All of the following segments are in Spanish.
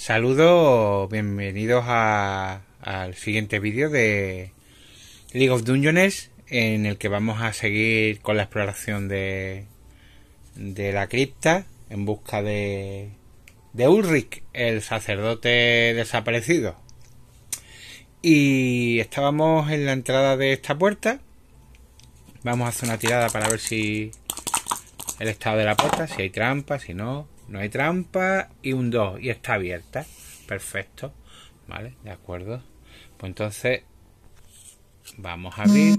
Saludos, bienvenidos al siguiente vídeo de League of Dungeons en el que vamos a seguir con la exploración de, de la cripta en busca de, de Ulrich, el sacerdote desaparecido. Y estábamos en la entrada de esta puerta. Vamos a hacer una tirada para ver si el estado de la puerta, si hay trampa, si no no hay trampa y un 2 y está abierta. Perfecto. ¿Vale? De acuerdo. Pues entonces vamos a abrir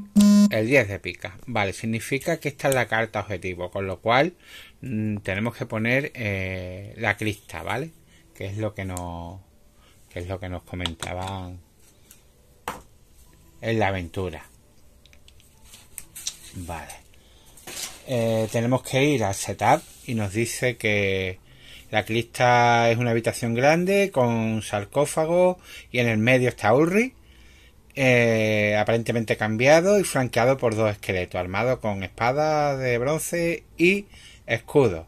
el 10 de pica. Vale, significa que esta es la carta objetivo, con lo cual mm, tenemos que poner eh, la crista, ¿vale? Que es lo que nos que es lo que nos comentaban en la aventura. Vale. Eh, tenemos que ir al setup y nos dice que la crista es una habitación grande con sarcófago y en el medio está Ulri, eh, aparentemente cambiado y flanqueado por dos esqueletos, armados con espadas de bronce y escudo.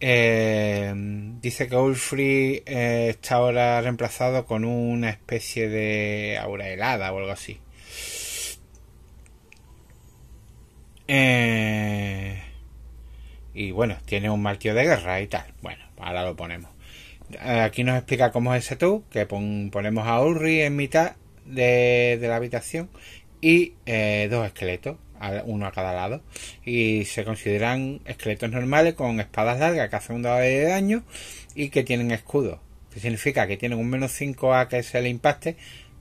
Eh, dice que Ulfri eh, está ahora reemplazado con una especie de aura helada o algo así. Eh, y bueno, tiene un martillo de guerra y tal. Bueno, ahora lo ponemos. Aquí nos explica cómo es ese tú, que ponemos a Ulri en mitad de, la habitación y eh, dos esqueletos, uno a cada lado. Y se consideran esqueletos normales con espadas largas que hacen un dado de daño y que tienen escudo. Que significa que tienen un menos 5 a que se le impacte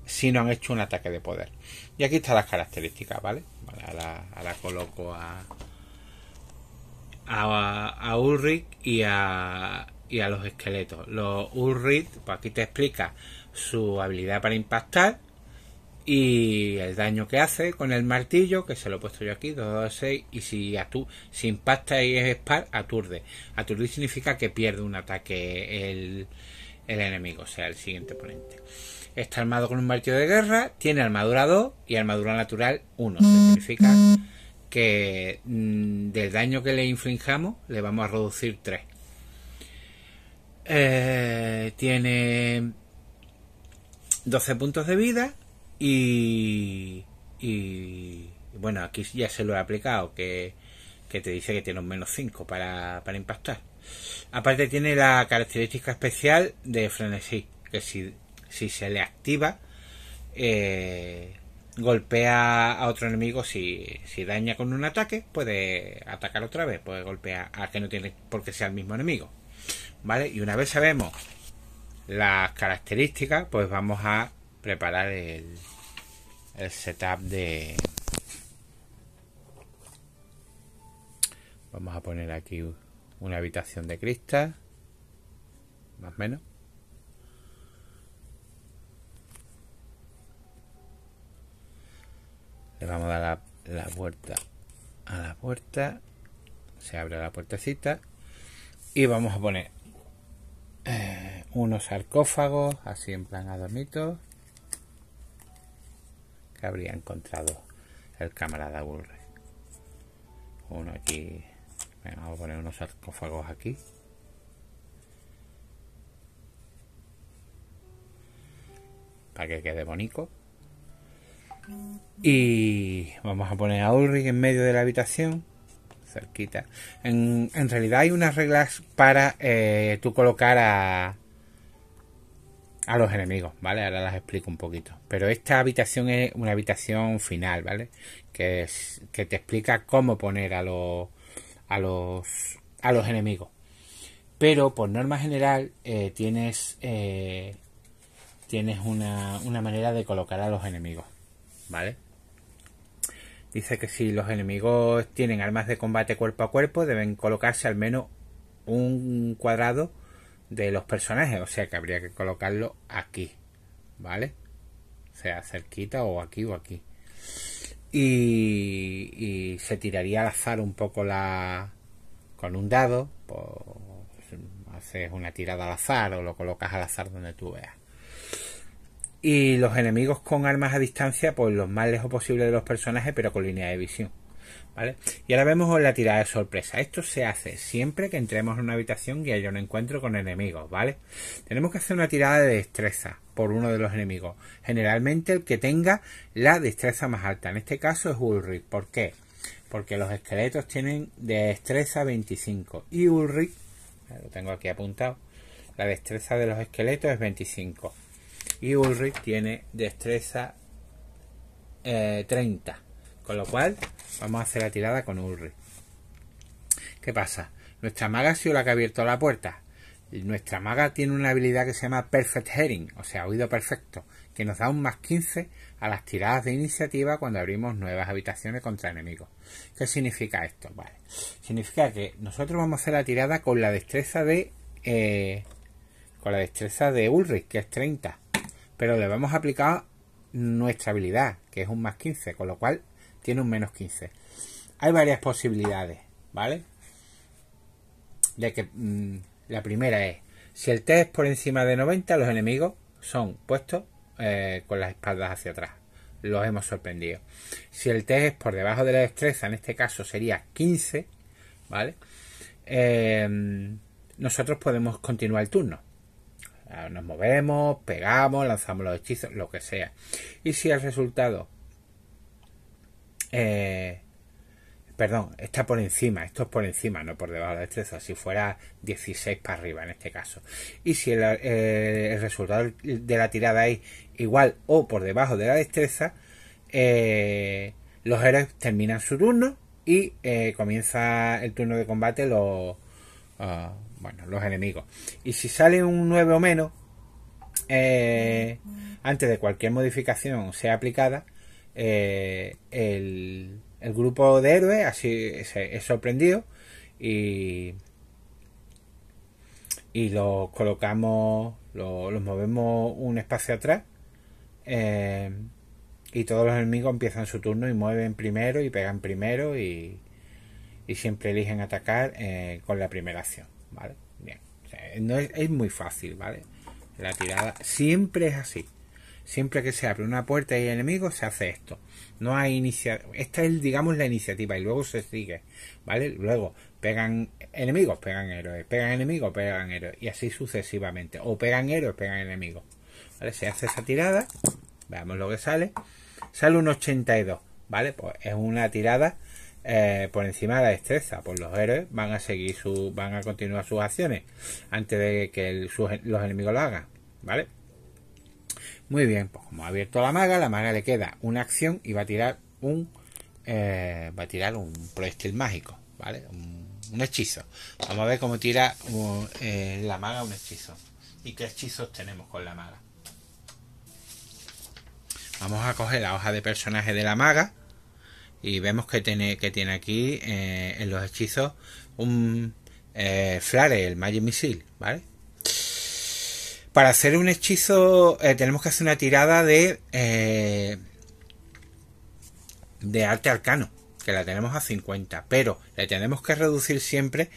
si no han hecho un ataque de poder. Y aquí están las características, ¿vale? ahora, ahora coloco a, a, Ulrich y a, y a los esqueletos. Los Ulrich, pues aquí te explica su habilidad para impactar y el daño que hace con el martillo, que se lo he puesto yo aquí, 2, 2, 6, y si, a si impacta y es spar, aturde. Aturde significa que pierde un ataque el, el enemigo, o sea, el siguiente ponente Está armado con un martillo de guerra, tiene armadura 2 y armadura natural 1, mm. significa que mm, del daño que le Inflijamos le vamos a reducir 3. Eh, tiene 12 puntos de vida y, y bueno, aquí ya se lo he aplicado, que, que te dice que tiene un menos 5 para, impactar. Aparte tiene la característica especial de frenesí, que si, si se le activa, eh, golpea a otro enemigo si, daña con un ataque puede atacar otra vez puede golpear a que no tiene porque sea el mismo enemigo vale y una vez sabemos las características pues vamos a preparar el, el setup de vamos a poner aquí una habitación de cristal más o menos vamos a dar la, vuelta a la puerta se abre la puertecita y vamos a poner eh, unos sarcófagos así en plan adornitos que habría encontrado el camarada Burre uno aquí vamos a poner unos sarcófagos aquí para que quede bonito y vamos a poner a Ulrich en medio de la habitación, cerquita. En, realidad hay unas reglas para eh, tú colocar a, a los enemigos, ¿vale? Ahora las explico un poquito. Pero esta habitación es una habitación final, ¿vale? Que, es, que te explica cómo poner a los, a los, a los enemigos. Pero por norma general eh, tienes, eh, tienes una, una manera de colocar a los enemigos. ¿vale? Dice que si los enemigos tienen armas de combate cuerpo a cuerpo, deben colocarse al menos un cuadrado de los personajes, o sea que habría que colocarlo aquí, ¿vale? O sea, cerquita o aquí o aquí. Y, se tiraría al azar un poco la... con un dado, pues haces una tirada al azar o lo colocas al azar donde tú veas y los enemigos con armas a distancia, pues los más lejos posible de los personajes, pero con línea de visión. ¿Vale? Y ahora vemos la tirada de sorpresa. Esto se hace siempre que entremos en una habitación y haya un encuentro con enemigos, ¿vale? Tenemos que hacer una tirada de destreza por uno de los enemigos. Generalmente el que tenga la destreza más alta. En este caso es Ulrich. ¿Por qué? Porque los esqueletos tienen destreza 25 y Ulrich, lo tengo aquí apuntado, la destreza de los esqueletos es 25 y Ulrich tiene destreza 30. Eh, con lo cual, vamos a hacer la tirada con Ulrich. ¿Qué pasa? Nuestra maga ha sido la que ha abierto la puerta. Nuestra maga tiene una habilidad que se llama Perfect heading, o sea, oído perfecto, que nos da un más 15 a las tiradas de iniciativa cuando abrimos nuevas habitaciones contra enemigos. ¿Qué significa esto? Significa que nosotros vamos a hacer la tirada con la destreza de... Eh, con la destreza de Ulrich, que es 30 pero le vamos a aplicar nuestra habilidad, que es un más 15, con lo cual tiene un menos 15. Hay varias posibilidades, ¿vale? De que mm, la primera es, si el test es por encima de 90, los enemigos son puestos eh, con las espaldas hacia atrás. Los hemos sorprendido. Si el test es por debajo de la destreza, en este caso sería 15, ¿vale? Eh, nosotros podemos continuar el turno. Ah, nos movemos, pegamos, lanzamos los hechizos, lo que sea. Y si el resultado... Eh, perdón, está por encima, esto es por encima, no por debajo de la destreza, si fuera 16 para arriba en este caso. Y si eh, el, resultado de la tirada es igual o por debajo de la destreza, eh, los héroes terminan su turno y comienza el turno de combate los, ah, bueno, los enemigos. Y si sale un 9 o menos, eh, antes de cualquier modificación sea aplicada, eh, el, grupo de héroes así es, sorprendido y, y los colocamos, los movemos un espacio atrás. Eh, y todos los enemigos empiezan su turno y mueven primero y pegan primero y, siempre eligen atacar con la primera acción. ¿vale? Bien. es, muy fácil, ¿vale? La tirada siempre es así. Siempre que se abre una puerta y hay enemigos, se hace esto. No hay iniciativa. Esta es, digamos, la iniciativa y luego se sigue, ¿vale? Luego pegan enemigos, pegan héroes, pegan enemigos, pegan héroes y así sucesivamente. O pegan héroes, pegan enemigos. Se hace esa tirada. Veamos lo que sale. Sale un 82, ¿vale? Pues es una tirada eh, por encima de la destreza, pues los héroes van a seguir su, van a continuar sus acciones antes de que los enemigos lo hagan, ¿vale? Muy bien, pues como ha abierto la maga, la maga le queda una acción y va a tirar un eh, va a tirar un proyectil mágico, ¿vale? Un, hechizo. Vamos a ver cómo tira uh, eh, la maga un hechizo. ¿Y qué hechizos tenemos con la maga? Vamos a coger la hoja de personaje de la maga y vemos que tiene, que tiene aquí eh, en los hechizos un eh, flare, el Magic Missile, ¿vale? Para hacer un hechizo eh, tenemos que hacer una tirada de, de arte arcano, que la tenemos a 50, pero le tenemos que reducir siempre,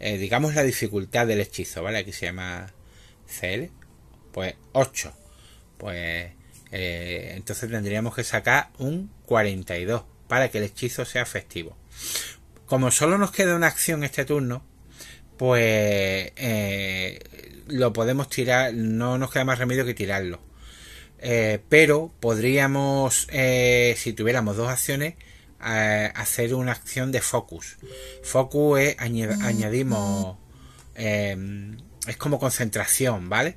digamos, la dificultad del hechizo, ¿vale? Aquí se llama CL, pues 8, pues entonces tendríamos que sacar un 42, para que el hechizo sea efectivo. Como solo nos queda una acción este turno, pues eh, lo podemos tirar, no nos queda más remedio que tirarlo. Eh, pero podríamos, eh, si tuviéramos dos acciones, hacer una acción de focus. Focus es, añadimos, es como concentración, ¿vale?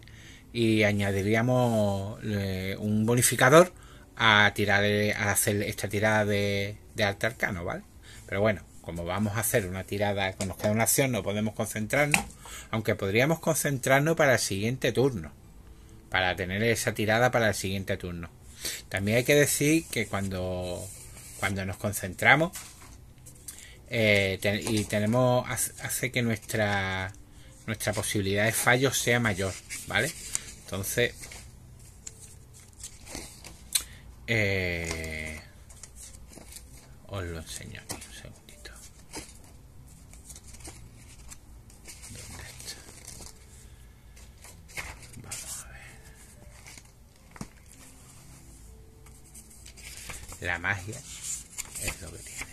Y añadiríamos un bonificador a tirar a hacer esta tirada de, de ¿vale? Pero bueno, como vamos a hacer una tirada con los que una acción, no podemos concentrarnos, aunque podríamos concentrarnos para el siguiente turno, para tener esa tirada para el siguiente turno. También hay que decir que cuando, cuando nos concentramos eh, y tenemos hace que nuestra nuestra posibilidad de fallo sea mayor, ¿vale? Entonces, eh, os lo enseño aquí un segundito. ¿Dónde está? Vamos a ver. La magia es lo que tiene.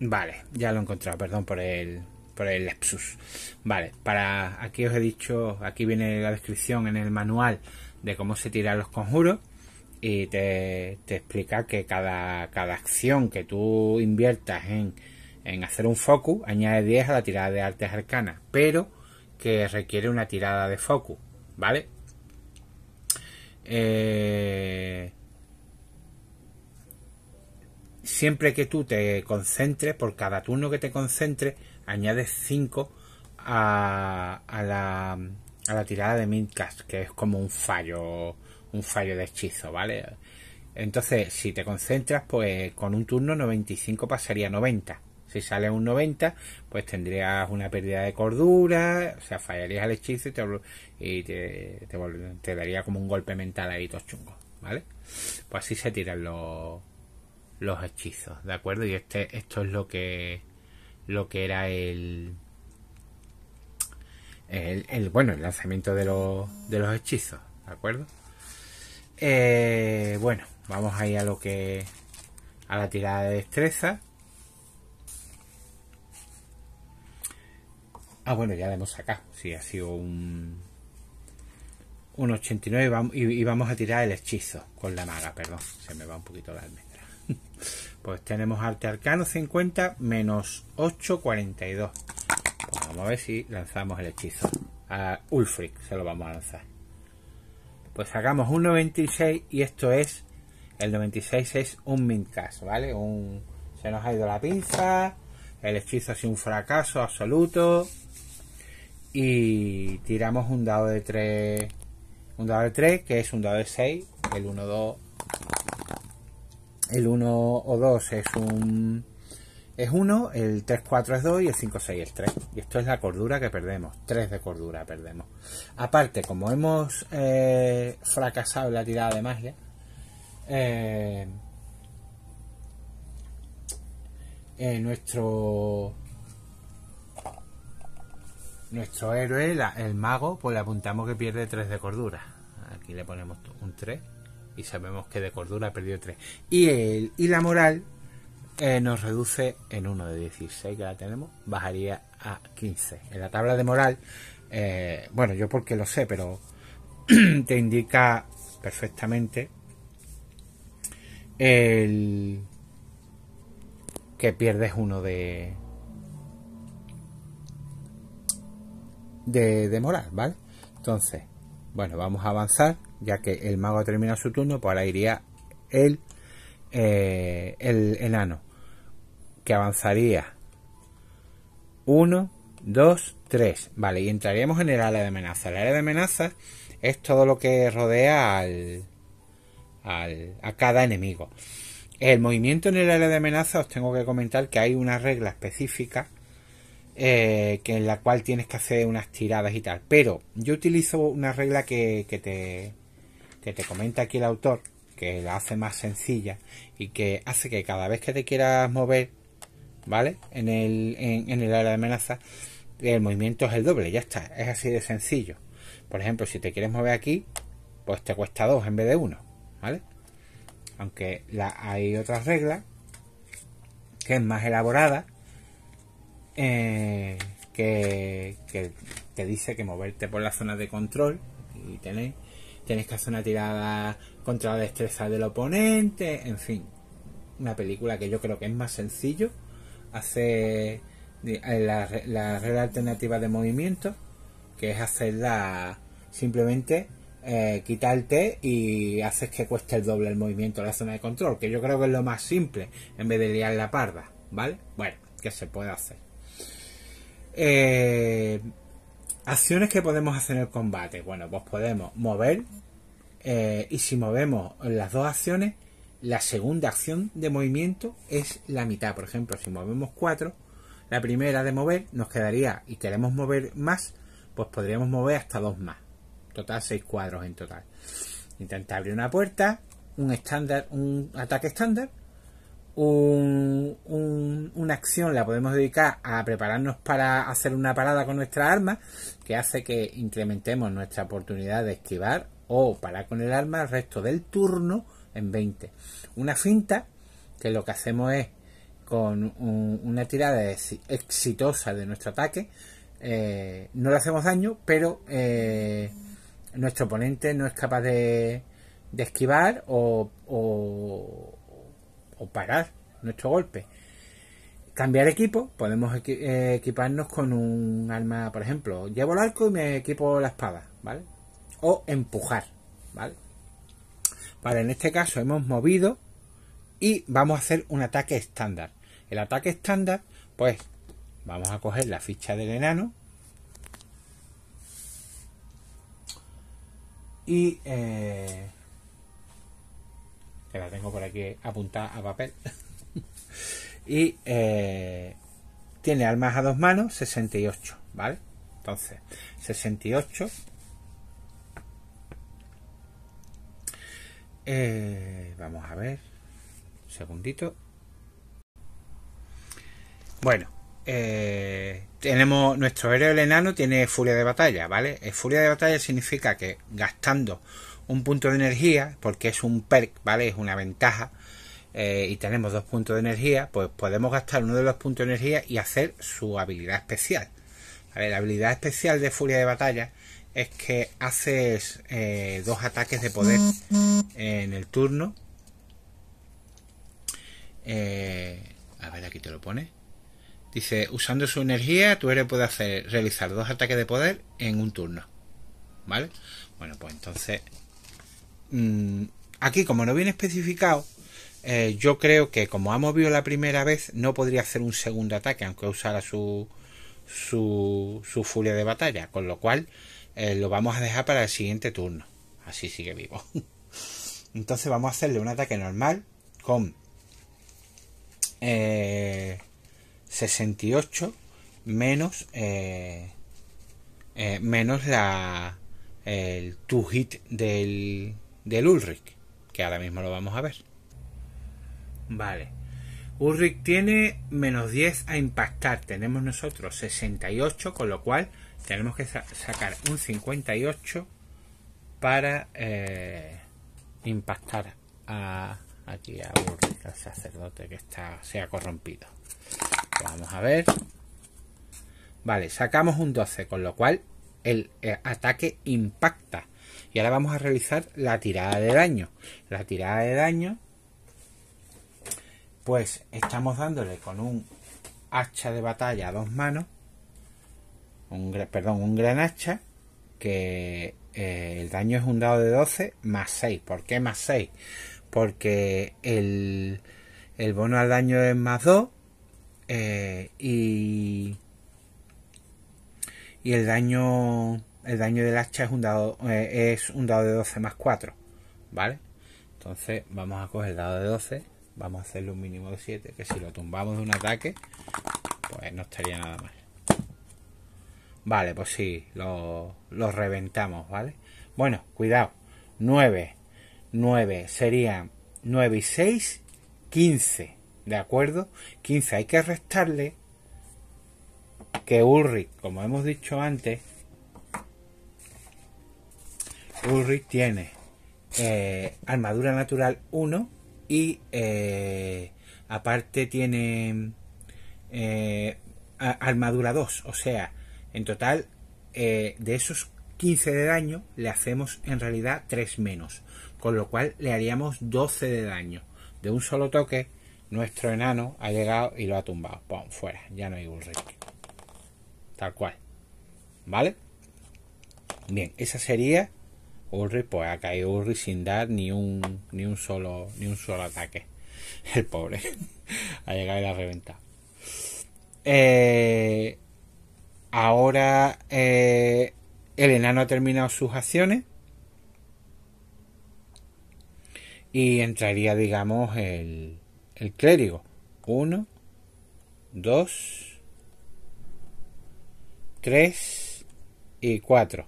Vale, ya lo he encontrado, perdón por el, por el lapsus. Vale, para aquí os he dicho, aquí viene la descripción en el manual de cómo se tiran los conjuros y te, explica que cada, cada, acción que tú inviertas en, hacer un focus añade 10 a la tirada de artes arcanas, pero que requiere una tirada de focus, ¿vale? Eh, siempre que tú te concentres, por cada turno que te concentres, añades 5 a, la, tirada de Midcast, que es como un fallo, un fallo de hechizo, ¿vale? Entonces, si te concentras, pues con un turno 95 pasaría 90. Si sale un 90, pues tendrías una pérdida de cordura, o sea, fallarías al hechizo y te, daría como un golpe mental ahí, todos chungos, ¿vale? Pues así se tiran los, los hechizos, ¿de acuerdo? Y este, esto es lo que, lo que era el, el, bueno, el lanzamiento de los, de los hechizos, ¿de acuerdo? Eh, bueno, vamos ahí a lo que. a la tirada de destreza. Ah, bueno, ya la hemos sacado. Sí, ha sido un. un 89 y, y vamos a tirar el hechizo con la maga, perdón. Se me va un poquito la almendra. Pues tenemos arte arcano 50 menos 8, 42. Vamos a ver si lanzamos el hechizo. A Ulfric se lo vamos a lanzar. Pues sacamos un 96 y esto es... El 96 es un Mintcast, ¿vale? Un, se nos ha ido la pinza. El hechizo ha sido un fracaso absoluto. Y tiramos un dado de 3. Un dado de 3, que es un dado de 6. El 1, El 1 o 2 es un es 1, el 3, 4 es 2 y el 5, 6 es 3. Y esto es la cordura que perdemos, 3 de cordura perdemos. Aparte, como hemos eh, fracasado en la tirada de magia, eh, eh, nuestro nuestro héroe, el mago, pues le apuntamos que pierde 3 de cordura. Aquí le ponemos un 3 y sabemos que de cordura ha perdido 3. Y, el, y la moral eh, nos reduce en 1 de 16 que la tenemos, bajaría a 15. En la tabla de moral, eh, bueno, yo porque lo sé, pero te indica perfectamente el que pierdes uno de de, moral, ¿vale? Entonces, bueno, vamos a avanzar, ya que el mago ha terminado su turno, pues ahora iría el, eh, el enano avanzaría. 1, 2, 3. Vale, y entraríamos en el área de amenaza. El área de amenaza es todo lo que rodea al, a cada enemigo. El movimiento en el área de amenaza, os tengo que comentar que hay una regla específica eh, que en la cual tienes que hacer unas tiradas y tal. Pero yo utilizo una regla que, que, te, que te comenta aquí el autor, que la hace más sencilla y que hace que cada vez que te quieras mover ¿vale? En el, en, el área de amenaza, el movimiento es el doble, ya está, es así de sencillo. Por ejemplo, si te quieres mover aquí, pues te cuesta dos en vez de uno ¿vale? Aunque la, hay otra regla que es más elaborada eh, que, te dice que moverte por la zona de control y tienes que hacer una tirada contra la destreza del oponente, en fin, una película que yo creo que es más sencillo hacer eh, la, la alternativa de movimiento, que es hacerla simplemente eh, y haces que cueste el doble el movimiento de la zona de control, que yo creo que es lo más simple en vez de liar la parda, ¿vale? Bueno, que se puede hacer. Eh, acciones que podemos hacer en el combate. Bueno, pues podemos mover eh, y si movemos las dos acciones, la segunda acción de movimiento es la mitad. Por ejemplo, si movemos 4, la primera de mover nos quedaría, y queremos mover más, pues podríamos mover hasta 2 más. Total, 6 cuadros en total. Intenta abrir una puerta, un estándar, un ataque estándar. una acción la podemos dedicar a prepararnos para hacer una parada con nuestra arma, que hace que incrementemos nuestra oportunidad de esquivar o parar con el arma el resto del turno en 20. Una finta que lo que hacemos es con una tirada exitosa de nuestro ataque, eh, no le hacemos daño, pero eh, nuestro oponente no es capaz de, esquivar o, o, parar nuestro golpe. Cambiar equipo, podemos eh, equiparnos con un arma, por ejemplo, llevo el arco y me equipo la espada, ¿vale? O empujar, ¿vale? Vale, en este caso hemos movido y vamos a hacer un ataque estándar. El ataque estándar, pues vamos a coger la ficha del enano y eh, que la tengo por aquí apuntada a papel y eh, tiene armas a dos manos 68 vale entonces 68 Eh, vamos a ver. segundito. Bueno, eh, tenemos nuestro héroe el enano tiene furia de batalla, ¿vale? Eh, furia de batalla significa que gastando un punto de energía, porque es un perk, ¿vale? Es una ventaja. y tenemos dos puntos de energía, pues podemos gastar uno de los puntos de energía y hacer su habilidad especial. La habilidad especial de furia de batalla es que haces eh, dos ataques de poder en el turno. Eh, a ver, aquí te lo pone. Dice, usando su energía, tu héroe puede hacer, realizar dos ataques de poder en un turno. ¿Vale? Bueno, pues entonces... Mm, aquí, como no viene especificado, eh, yo creo que como ha movido la primera vez, no podría hacer un segundo ataque, aunque usara su, su, su furia de batalla. Con lo cual, eh, lo vamos a dejar para el siguiente turno. Así sigue vivo. Entonces vamos a hacerle un ataque normal con 68 eh, menos eh, menos la el two hit del del Ulrich que ahora mismo lo vamos a ver vale Ulrich tiene menos 10 a impactar tenemos nosotros 68 con lo cual tenemos que sacar un 58 para eh, impactar a, aquí a un sacerdote que está se ha corrompido. Vamos a ver. Vale, sacamos un 12, con lo cual el, eh, ataque impacta. Y ahora vamos a realizar la tirada de daño. La tirada de daño, pues estamos dándole con un hacha de batalla a dos manos perdón, un gran hacha que eh, el daño es un dado de 12 más 6. ¿Por qué más 6? Porque el, el bono al daño es más 2 eh, y, y el daño el daño del hacha es un dado eh, es un dado de 12 más 4 vale entonces vamos a coger el dado de 12 vamos a hacerle un mínimo de 7 que si lo tumbamos de un ataque pues no estaría nada mal Vale, pues sí, lo, reventamos, ¿vale? Bueno, cuidado. 9. 9 serían 9 y 6, 15. ¿De acuerdo? 15. Hay que restarle que Ulrich, como hemos dicho antes, Ulrich tiene eh, armadura natural 1 y eh, aparte tiene eh, armadura 2. O sea, en total, eh, de esos 15 de daño, le hacemos en realidad 3 menos, con lo cual le haríamos 12 de daño. De un solo toque, nuestro enano ha llegado y lo ha tumbado. ¡Pum! Fuera, ya no hay Ulrich. Tal cual. ¿Vale? Bien, esa sería Ulrich, pues ha caído Ulrich sin dar ni un, ni un solo ni un solo ataque. El pobre. ha llegado y la ha reventado. Eh, Ahora eh, el enano ha terminado sus acciones. Y entraría, digamos, el, clérigo. Uno, dos, tres y cuatro.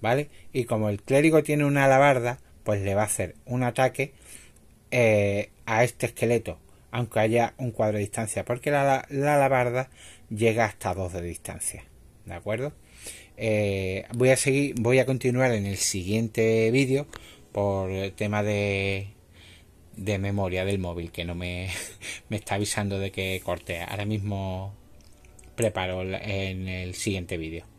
¿Vale? Y como el clérigo tiene una alabarda, pues le va a hacer un ataque eh, a este esqueleto aunque haya un cuadro de distancia, porque la, alabarda llega hasta 2 de distancia. ¿De acuerdo? Eh, voy a seguir, voy a continuar en el siguiente vídeo por el tema de, memoria del móvil que no me, me está avisando de que corte. Ahora mismo preparo en el siguiente vídeo.